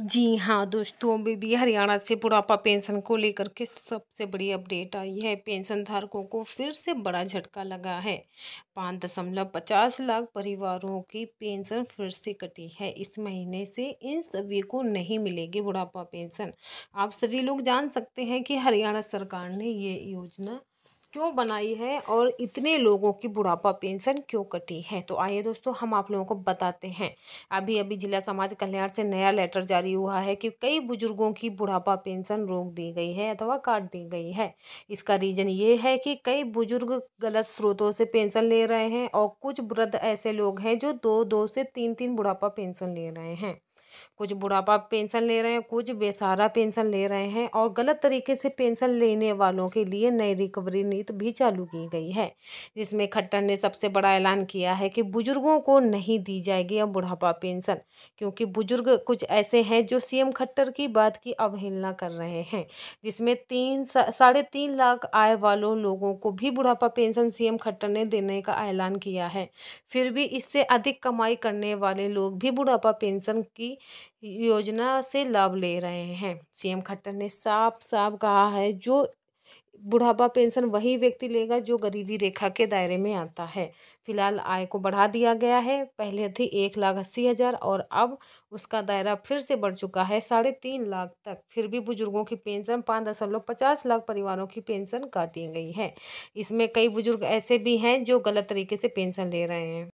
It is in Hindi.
जी हाँ दोस्तों बीबी हरियाणा से बुढ़ापा पेंशन को लेकर के सबसे बड़ी अपडेट आई है पेंशन धारकों को फिर से बड़ा झटका लगा है पाँच दशमलव पचास लाख परिवारों की पेंशन फिर से कटी है इस महीने से इन सभी को नहीं मिलेगी बुढ़ापा पेंशन आप सभी लोग जान सकते हैं कि हरियाणा सरकार ने ये योजना क्यों बनाई है और इतने लोगों की बुढ़ापा पेंशन क्यों कटी है तो आइए दोस्तों हम आप लोगों को बताते हैं अभी अभी जिला समाज कल्याण से नया लेटर जारी हुआ है कि कई बुजुर्गों की बुढ़ापा पेंशन रोक दी गई है अथवा काट दी गई है इसका रीजन ये है कि कई बुजुर्ग गलत स्रोतों से पेंशन ले रहे हैं और कुछ वृद्ध ऐसे लोग हैं जो दो दो से तीन तीन बुढ़ापा पेंशन ले रहे हैं कुछ बुढ़ापा पेंशन ले रहे हैं कुछ बेसहारा पेंशन ले रहे हैं और गलत तरीके से पेंशन लेने वालों के लिए नई रिकवरी नीति भी चालू की गई है जिसमें खट्टर ने सबसे बड़ा ऐलान किया है कि बुजुर्गों को नहीं दी जाएगी अब बुढ़ापा पेंशन क्योंकि बुजुर्ग कुछ ऐसे हैं जो सीएम खट्टर की बात की अवहेलना कर रहे हैं जिसमें तीन साढ़े तीन लाख आय वालों लोगों को भी बुढ़ापा पेंशन सीएम खट्टर ने देने का ऐलान किया है फिर भी इससे अधिक कमाई करने वाले लोग भी बुढ़ापा पेंशन की योजना से लाभ ले रहे हैं सीएम खट्टर ने साफ साफ कहा है जो बुढ़ापा पेंशन वही व्यक्ति लेगा जो गरीबी रेखा के दायरे में आता है फिलहाल आय को बढ़ा दिया गया है पहले थी एक लाख अस्सी हज़ार और अब उसका दायरा फिर से बढ़ चुका है साढ़े तीन लाख तक फिर भी बुजुर्गों की पेंशन पाँच दशमलव पचास लाख परिवारों की पेंशन काटी गई है इसमें कई बुजुर्ग ऐसे भी हैं जो गलत तरीके से पेंशन ले रहे हैं